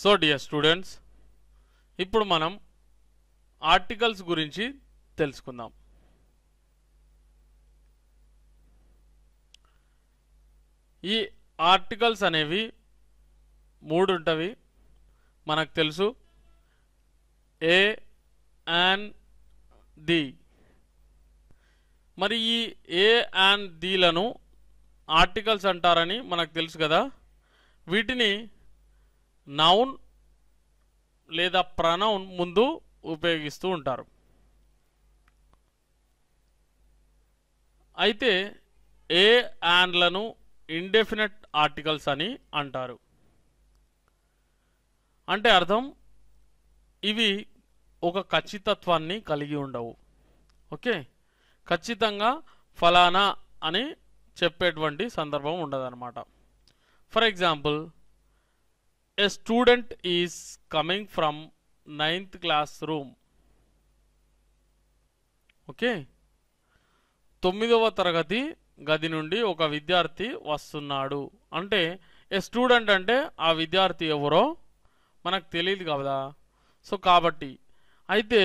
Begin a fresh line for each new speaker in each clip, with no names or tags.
so dear students ఇప్పుడు మనం articles గురించి తెలుసుకుందాం ఈ ఆర్టికల్స్ అనేవి మూడు ఉంటవి మనకు తెలుసు ఏ అండ్ ది మరి ఈ ఏ అండ్ దీలను ఆర్టికల్స్ అంటారని మనకు తెలుసు కదా వీటిని నౌన్ లేదా ప్రనౌన్ ముందు ఉపయోగిస్తూ ఉంటారు అయితే ఏ యాన్లను ఇండెఫినెట్ ఆర్టికల్స్ అని అంటారు అంటే అర్థం ఇవి ఒక ఖచ్చితత్వాన్ని కలిగి ఉండవు ఓకే ఖచ్చితంగా ఫలానా అని చెప్పేటువంటి సందర్భం ఉండదన్నమాట for example a student is coming from ninth classroom okay తొమ్మిదవ తరగతి గది నుండి ఒక విద్యార్థి వస్తున్నాడు అంటే ఏ స్టూడెంట్ అంటే ఆ విద్యార్థి ఎవరో మనకు తెలియదు కదా సో కాబట్టి అయితే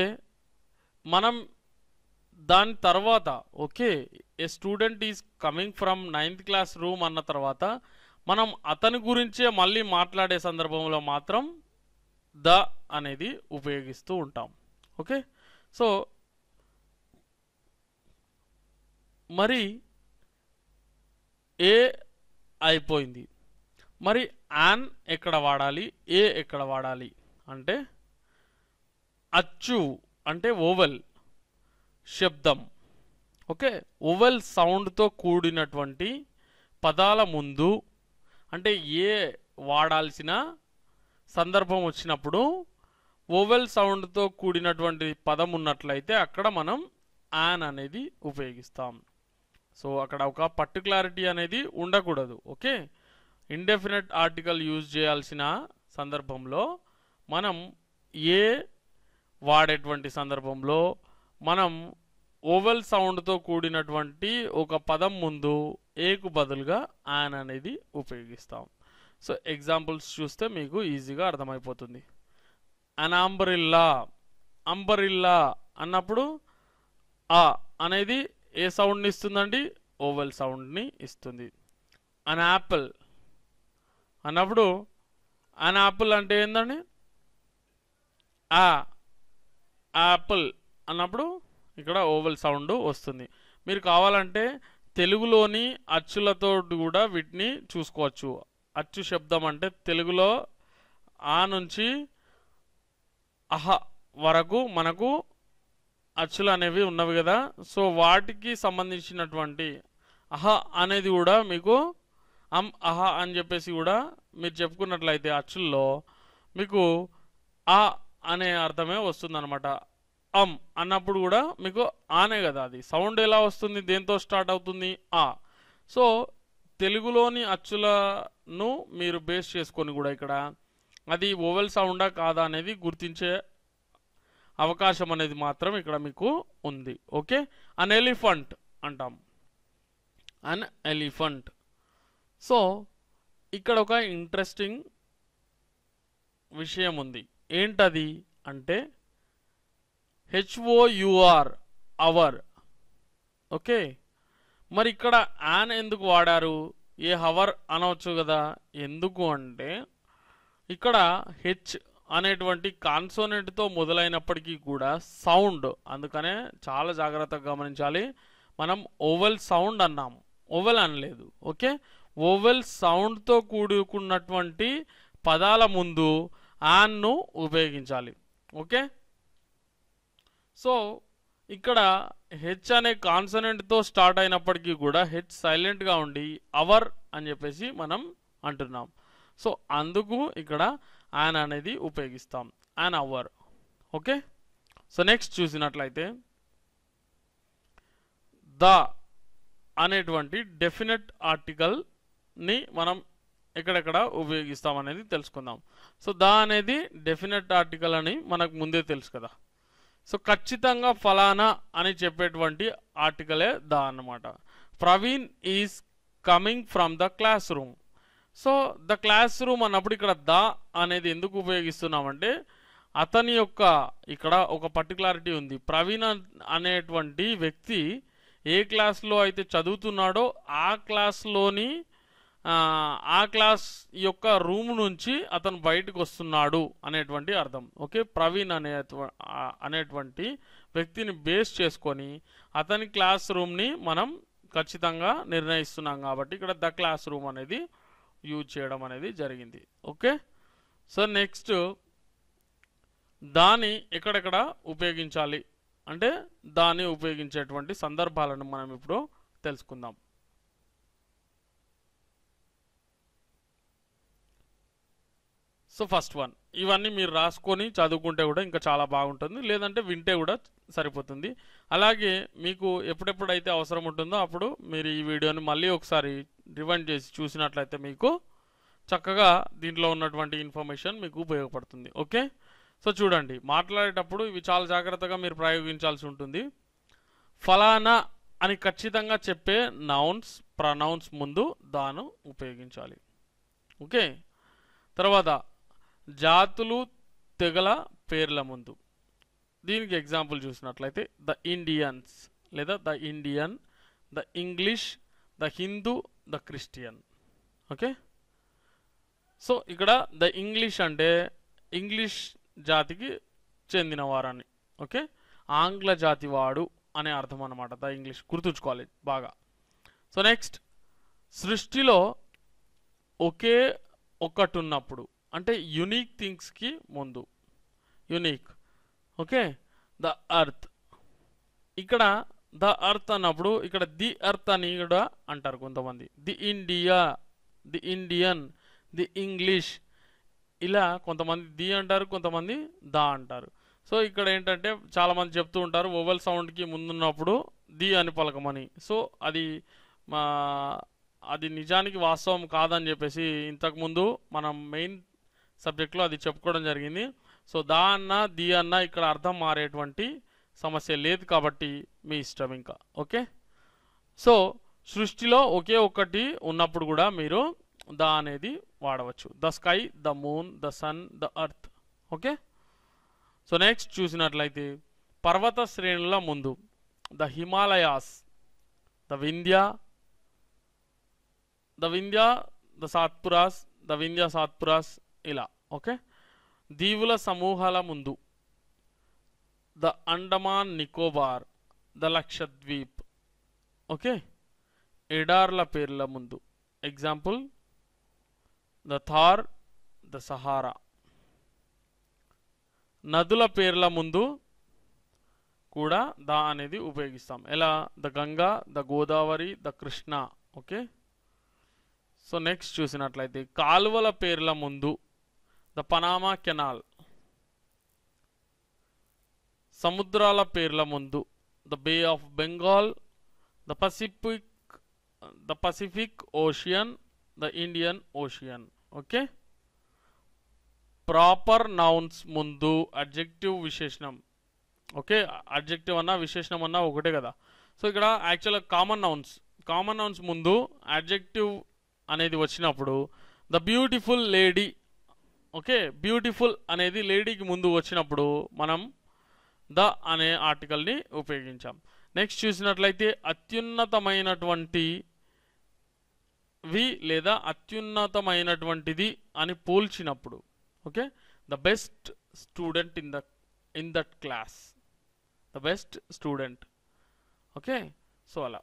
మనం దాని తర్వాత okay a student is coming from ninth classroom అన్న తర్వాత మనం అతని గురించే మళ్ళీ మాట్లాడే సందర్భంలో మాత్రం ద అనేది ఉపయోగిస్తూ ఉంటాం ఓకే సో మరి ఏ అయిపోయింది మరి యాన్ ఎక్కడ వాడాలి ఏ ఎక్కడ వాడాలి అంటే అచ్చు అంటే ఓవెల్ శబ్దం ఓకే ఓవెల్ సౌండ్తో కూడినటువంటి పదాల ముందు అంటే ఏ వాడాల్సిన సందర్భం వచ్చినప్పుడు ఓవెల్ సౌండ్తో కూడినటువంటి పదం ఉన్నట్లయితే అక్కడ మనం యాన్ అనేది ఉపయోగిస్తాం సో అక్కడ ఒక పర్టికులారిటీ అనేది ఉండకూడదు ఓకే ఇండెఫినెట్ ఆర్టికల్ యూజ్ చేయాల్సిన సందర్భంలో మనం ఏ వాడేటువంటి సందర్భంలో మనం ఓవెల్ సౌండ్తో కూడినటువంటి ఒక పదం ముందు ఏకు బదులుగా ఆన్ అనేది ఉపయోగిస్తాం సో ఎగ్జాంపుల్స్ చూస్తే మీకు ఈజీగా అర్థమైపోతుంది అన్ అంబరిల్లా అంబరిల్లా అన్నప్పుడు ఆ అనేది ఏ సౌండ్ని ఇస్తుందండి ఓవెల్ సౌండ్ని ఇస్తుంది అన్ యాపిల్ అన్నప్పుడు అన్ యాపిల్ అంటే ఏందండి ఆ యాపిల్ అన్నప్పుడు ఇక్కడ ఓవల్ సౌండ్ వస్తుంది మీరు కావాలంటే తెలుగులోని అచ్చులతో కూడా వీటిని చూసుకోవచ్చు అచ్చు శబ్దం అంటే తెలుగులో ఆ నుంచి అహ వరకు మనకు అచ్చులు అనేవి ఉన్నవి కదా సో వాటికి సంబంధించినటువంటి అహ అనేది కూడా మీకు అమ్ అహ అని చెప్పేసి కూడా మీరు చెప్పుకున్నట్లయితే అచ్చుల్లో మీకు ఆ అనే అర్థమే వస్తుందన్నమాట అమ్ అన్నప్పుడు కూడా మీకు ఆనే కదా అది సౌండ్ ఎలా వస్తుంది దేంతో స్టార్ట్ అవుతుంది ఆ సో తెలుగులోని అచ్చులను మీరు బేస్ చేసుకొని కూడా ఇక్కడ అది ఓవెల్ సౌండా కాదా అనేది గుర్తించే అవకాశం అనేది మాత్రం ఇక్కడ మీకు ఉంది ఓకే అన్ ఎలిఫంట్ అంటాం అన్ ఎలిఫంట్ సో ఇక్కడ ఒక ఇంట్రెస్టింగ్ విషయం ఉంది ఏంటది అంటే హెచ్ఓయుఆర్ అవర్ ఓకే మరి ఇక్కడ యాన్ ఎందుకు వాడారు ఏ హవర్ అనవచ్చు కదా ఎందుకు అంటే ఇక్కడ హెచ్ అనేటువంటి కాన్సోనెంట్తో మొదలైనప్పటికీ కూడా సౌండ్ అందుకనే చాలా జాగ్రత్తగా గమనించాలి మనం ఓవెల్ సౌండ్ అన్నాం ఓవెల్ అనలేదు ఓకే ఓవెల్ సౌండ్తో కూడుకున్నటువంటి పదాల ముందు యాన్ను ఉపయోగించాలి ఓకే సో ఇక్కడ హెచ్ అనే కాన్సనెంట్తో స్టార్ట్ అయినప్పటికీ కూడా హెచ్ సైలెంట్గా ఉండి అవర్ అని చెప్పేసి మనం అంటున్నాం సో అందుకు ఇక్కడ యాన్ అనేది ఉపయోగిస్తాం an hour okay so next చూసినట్లయితే ద అనేటువంటి డెఫినెట్ ఆర్టికల్ని మనం ఎక్కడెక్కడ ఉపయోగిస్తాం అనేది తెలుసుకుందాం సో ద అనేది డెఫినెట్ ఆర్టికల్ అని మనకు ముందే తెలుసు కదా సో ఖచ్చితంగా ఫలానా అని చెప్పేటువంటి ఆర్టికలే ద అనమాట Praveen is coming from the classroom so the classroom అన్నప్పుడు ఇక్కడ ద అనేది ఎందుకు ఉపయోగిస్తున్నామంటే అతని యొక్క ఇక్కడ ఒక పర్టికులారిటీ ఉంది ప్రవీణ్ అనేటువంటి వ్యక్తి ఏ క్లాస్లో అయితే చదువుతున్నాడో ఆ క్లాస్లోని ఆ క్లాస్ యొక్క రూమ్ నుంచి అతను బయటకు వస్తున్నాడు అనేటువంటి అర్థం ఓకే ప్రవీణ్ అనే అనేటువంటి వ్యక్తిని బేస్ చేసుకొని అతని క్లాస్ రూమ్ని మనం ఖచ్చితంగా నిర్ణయిస్తున్నాం కాబట్టి ఇక్కడ ద క్లాస్ రూమ్ అనేది యూజ్ చేయడం అనేది జరిగింది ఓకే సో నెక్స్ట్ దాన్ని ఎక్కడెక్కడ ఉపయోగించాలి అంటే దాన్ని ఉపయోగించేటువంటి సందర్భాలను మనం ఇప్పుడు తెలుసుకుందాం సో ఫస్ట్ వన్ ఇవన్నీ మీరు రాసుకొని చదువుకుంటే కూడా ఇంకా చాలా బాగుంటుంది లేదంటే వింటే కూడా సరిపోతుంది అలాగే మీకు ఎప్పుడెప్పుడైతే అవసరం ఉంటుందో అప్పుడు మీరు ఈ వీడియోని మళ్ళీ ఒకసారి రివైండ్ చేసి చూసినట్లయితే మీకు చక్కగా దీంట్లో ఉన్నటువంటి ఇన్ఫర్మేషన్ మీకు ఉపయోగపడుతుంది ఓకే సో చూడండి మాట్లాడేటప్పుడు ఇవి చాలా జాగ్రత్తగా మీరు ప్రయోగించాల్సి ఉంటుంది ఫలానా అని ఖచ్చితంగా చెప్పే నౌన్స్ ప్రనౌన్స్ ముందు దాను ఉపయోగించాలి ఓకే తర్వాత జాతులు తెగల పేర్ల ముందు దీనికి ఎగ్జాంపుల్ చూసినట్లయితే ద ఇండియన్స్ లేదా the Indian the English the Hindu the Christian okay so ఇక్కడ ద ఇంగ్లీష్ అంటే ఇంగ్లీష్ జాతికి చెందినవారని ఓకే ఆంగ్ల జాతి వాడు అనే అర్థం అనమాట ద ఇంగ్లీష్ గుర్తుంచుకోవాలి బాగా సో నెక్స్ట్ సృష్టిలో ఒకే ఒకటి ఉన్నప్పుడు అంటే యునీక్ థింగ్స్కి ముందు యునీక్ ఓకే ద అర్త్ ఇక్కడ ద అర్త్ అన్నప్పుడు ఇక్కడ ది అర్త్ అని కూడా అంటారు కొంతమంది the India the Indian the English ఇలా కొంతమంది ది అంటారు కొంతమంది ద అంటారు సో ఇక్కడ ఏంటంటే చాలామంది చెప్తూ ఉంటారు ఓవెల్ సౌండ్కి ముందున్నప్పుడు ది అని పలకమని సో అది మా అది నిజానికి వాస్తవం కాదని చెప్పేసి ఇంతకుముందు మనం మెయిన్ సబ్జెక్ట్లో అది చెప్పుకోవడం జరిగింది సో దా అన్న ది అన్న ఇక్కడ అర్థం మారేటువంటి సమస్య లేదు కాబట్టి మీ ఇష్టం ఇంకా ఓకే సో సృష్టిలో ఒకే ఒక్కటి ఉన్నప్పుడు కూడా మీరు ద అనేది వాడవచ్చు the sky the moon the sun the earth okay so next చూసినట్లయితే పర్వత శ్రేణుల ముందు the Himalayas the Vindhya the Vindhya the Satpuras the Vindhya Satpuras ఇలా ఓకే దీవుల సమూహాల ముందు the Andaman Nicobar the Lakshadweep okay ఎడార్ల పేర్ల ముందు example the Thar the Sahara నదుల పేర్ల ముందు కూడా ద అనేది ఉపయోగిస్తాం ఎలా the Ganga the Godavari the Krishna okay so next చూసినట్లయితే కాలువల పేర్ల ముందు ద పనామా కెనాల్ సముద్రాల పేర్ల ముందు the bay of Bengal the Pacific the Pacific Ocean the Indian Ocean okay proper nouns ముందు అడ్జెక్టివ్ విశేషణం ఓకే అడ్జెక్టివ్ అన్న విశేషణం అన్నా ఒకటే కదా సో ఇక్కడ actual common nouns common nouns ముందు అడ్జెక్టివ్ అనేది వచ్చినప్పుడు the beautiful lady okay beautiful అనేది లేడీకి ముందు వచ్చినప్పుడు మనం ద అనే ఆర్టికల్ని ఉపయోగించాం నెక్స్ట్ చూసినట్లయితే అత్యున్నతమైనటువంటి వి లేదా అత్యున్నతమైనటువంటిది అని పోల్చినప్పుడు okay the best student in the in that class the best student okay so అలా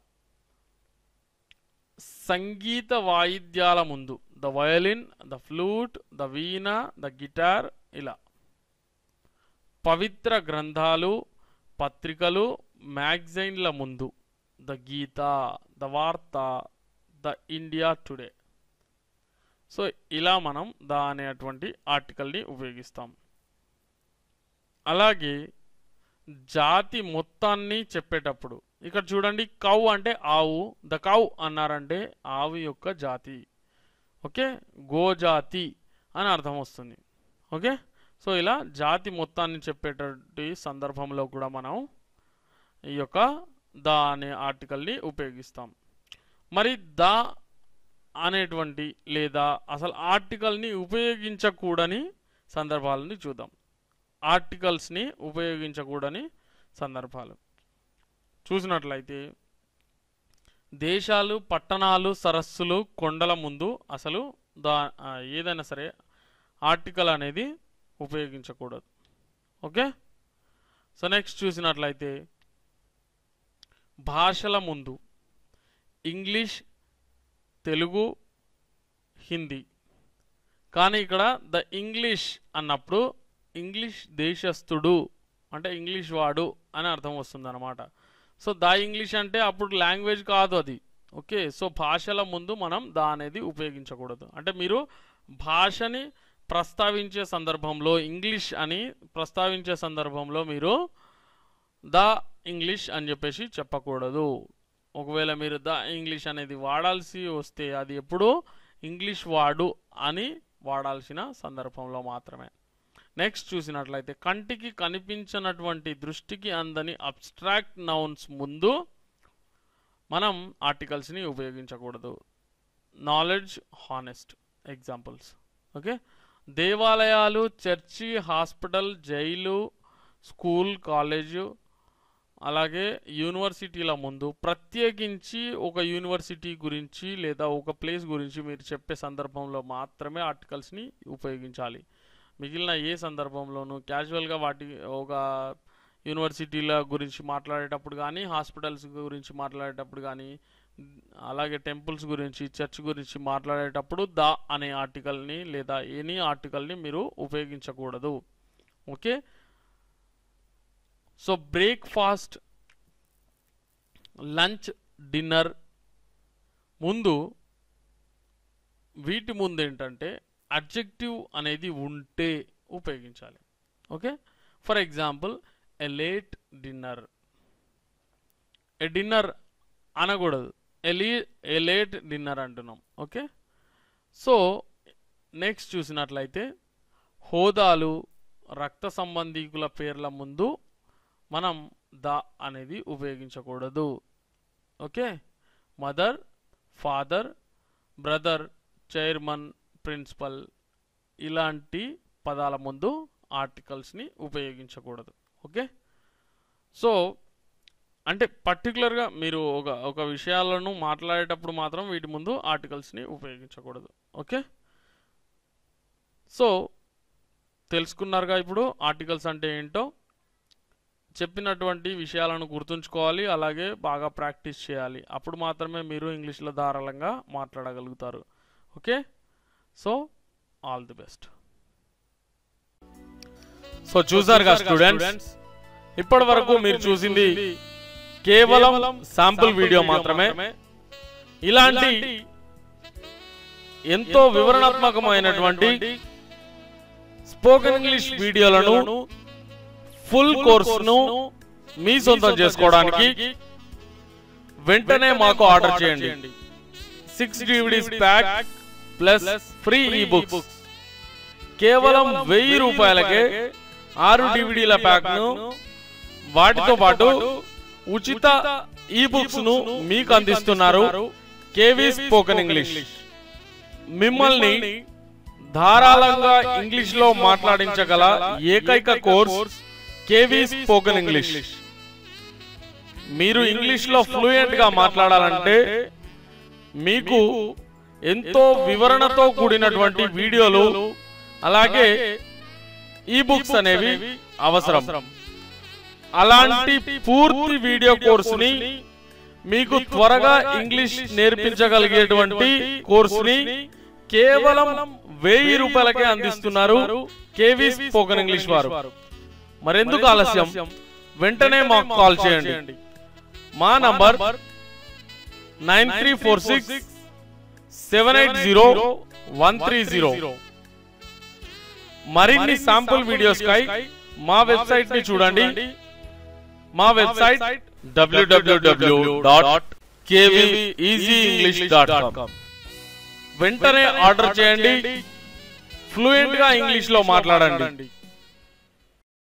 సంగీత వాయిద్యాల ముందు the violin the flute the veena the guitar ఇలా పవిత్ర గ్రంథాలు పత్రికలు మ్యాగజైన్ల ముందు the Gita the Vaartha the India Today so ఇలా మనం ద అనేటువంటి ఆర్టికల్ని ఉపయోగిస్తాం అలాగే జాతి మొత్తాన్ని చెప్పేటప్పుడు ఇక్కడ చూడండి కౌ అంటే ఆవు ద కౌ అన్నారంటే ఆవు యొక్క జాతి ఓకే గోజాతి అని అర్థం వస్తుంది ఓకే సో ఇలా జాతి మొత్తాన్ని చెప్పేటటువంటి సందర్భంలో కూడా మనం ఈ యొక్క ద అనే ఆర్టికల్ని ఉపయోగిస్తాం మరి ద అనేటువంటి లేదా అసలు ఆర్టికల్ని ఉపయోగించకూడని సందర్భాలని చూద్దాం ఆర్టికల్స్ని ఉపయోగించకూడని సందర్భాలు చూసినట్లయితే దేశాలు పట్టణాలు సరస్సులు కొండల ముందు అసలు దా ఏదైనా సరే ఆర్టికల్ అనేది ఉపయోగించకూడదు ఓకే సో నెక్స్ట్ చూసినట్లయితే భాషల ముందు ఇంగ్లీష్ తెలుగు హిందీ కానీ ఇక్కడ ద ఇంగ్లీష్ అన్నప్పుడు ఇంగ్లీష్ దేశస్థుడు అంటే ఇంగ్లీష్ వాడు అని అర్థం వస్తుంది అన్నమాట సో ద ఇంగ్లీష్ అంటే అప్పుడు లాంగ్వేజ్ కాదు అది ఓకే సో భాషల ముందు మనం ద అనేది ఉపయోగించకూడదు అంటే మీరు భాషని ప్రస్తావించే సందర్భంలో ఇంగ్లీష్ అని ప్రస్తావించే సందర్భంలో మీరు ద ఇంగ్లీష్ అని చెప్పేసి చెప్పకూడదు ఒకవేళ మీరు ద ఇంగ్లీష్ అనేది వాడాల్సి వస్తే అది ఎప్పుడు ఇంగ్లీష్ వాడు అని వాడాల్సిన సందర్భంలో మాత్రమే నెక్స్ట్ చూసినట్లయితే కంటికి కనిపించినటువంటి దృష్టికి అందని అబ్స్ట్రాక్ట్ నౌన్స్ ముందు మనం ఆర్టికల్స్ని ఉపయోగించకూడదు నాలెడ్జ్ హానెస్ట్ ఎగ్జాంపుల్స్ ఓకే దేవాలయాలు church hospital jail school college అలాగే యూనివర్సిటీల ముందు ప్రత్యేకించి ఒక యూనివర్సిటీ గురించి లేదా ఒక ప్లేస్ గురించి మీరు చెప్పే సందర్భంలో మాత్రమే ఆర్టికల్స్ని ఉపయోగించాలి మిగిలిన ఏ సందర్భంలోనూ క్యాజువల్గా వాటి ఒక యూనివర్సిటీల గురించి మాట్లాడేటప్పుడు కానీ హాస్పిటల్స్ గురించి మాట్లాడేటప్పుడు కానీ అలాగే టెంపుల్స్ గురించి చర్చ్ గురించి మాట్లాడేటప్పుడు ద అనే ఆర్టికల్ని లేదా ఎనీ ఆర్టికల్ని మీరు ఉపయోగించకూడదు okay so breakfast lunch dinner ముందు వీటి ముందు ఏంటంటే అడ్జెక్టివ్ అనేది ఉంటే ఉపయోగించాలి okay for example a late dinner a dinner అనకూడదు ఎ ఎ లేట్ డిన్నర్ అంటున్నాం ఓకే సో నెక్స్ట్ చూసినట్లయితే హోదాలు రక్త సంబంధికుల పేర్ల ముందు మనం ద అనేది ఉపయోగించకూడదు okay mother father brother chairman principal ఇలాంటి పదాల ముందు ఆర్టికల్స్ని ఉపయోగించకూడదు ఓకే సో అంటే పర్టికులర్గా మీరు ఒక ఒక విషయాలను మాట్లాడేటప్పుడు మాత్రం వీటి ముందు ఆర్టికల్స్ని ఉపయోగించకూడదు ఓకే సో తెలుసుకున్నారుగా ఇప్పుడు ఆర్టికల్స్ అంటే ఏంటో చెప్పినటువంటి విషయాలను గుర్తుంచుకోవాలి అలాగే బాగా ప్రాక్టీస్ చేయాలి అప్పుడు మాత్రమే మీరు ఇంగ్లీష్లో ధారాళంగా మాట్లాడగలుగుతారు okay so all the best so కదా స్టూడెంట్స్
ఇప్పటి వరకు మీరు చూసింది
కేవలం శాంపుల్ వీడియో మాత్రమే ఇలాంటి ఎంతో వివరణాత్మకమైనటువంటి స్పోకెన్ ఇంగ్లీష్ వీడియోలను ఫుల్ కోర్సును మీ సొంతం చేసుకోవడానికి వెంటనే మాకు ఆర్డర్ చేయండి six DVDs pack plus free e book కేవలం వెయ్యి రూపాయలకే ఆరు డివిడీల ప్యాక్ను వాటితో పాటు ఉచిత ఈ బుక్స్ ను మీకు అందిస్తున్నారు కేవీ స్పోకన్ ఇంగ్లీష్ మిమ్మల్ని ధారాళంగా ఇంగ్లీష్ లో మాట్లాడించగల ఏకైక కోర్స్ కేవీ స్పోకన్ ఇంగ్లీష్ మీరు ఇంగ్లీష్ లో ఫ్లూయెంట్ గా మాట్లాడాలంటే మీకు ఎంతో వివరణతో కూడినటువంటి వీడియోలు అలాగే ఈ బుక్స్ అనేవి అవసరం
అలాంటి పూర్తి వీడియో కోర్సుని
మీకు త్వరగా ఇంగ్లీష్ నేర్పించగలిగేటువంటి కోర్సుని కేవలం వెయ్యి రూపాయలకే అందిస్తున్నారు కేవీ స్పోకన్ ఇంగ్లీష్ వారు మరెందుకు ఆలస్యం వెంటనే మాకు కాల్ చేయండి మా number nine three four six seven eight zero one three zero మరిన్ని శాంపుల్ వీడియోస్ కై మా వెబ్సైట్ ని చూడండి మా website W W W dot easy English dot com వెంటనే ఆర్డర్ చేయండి ఫ్లూయెంట్ గా ఇంగ్లీష్ లో మాట్లాడండి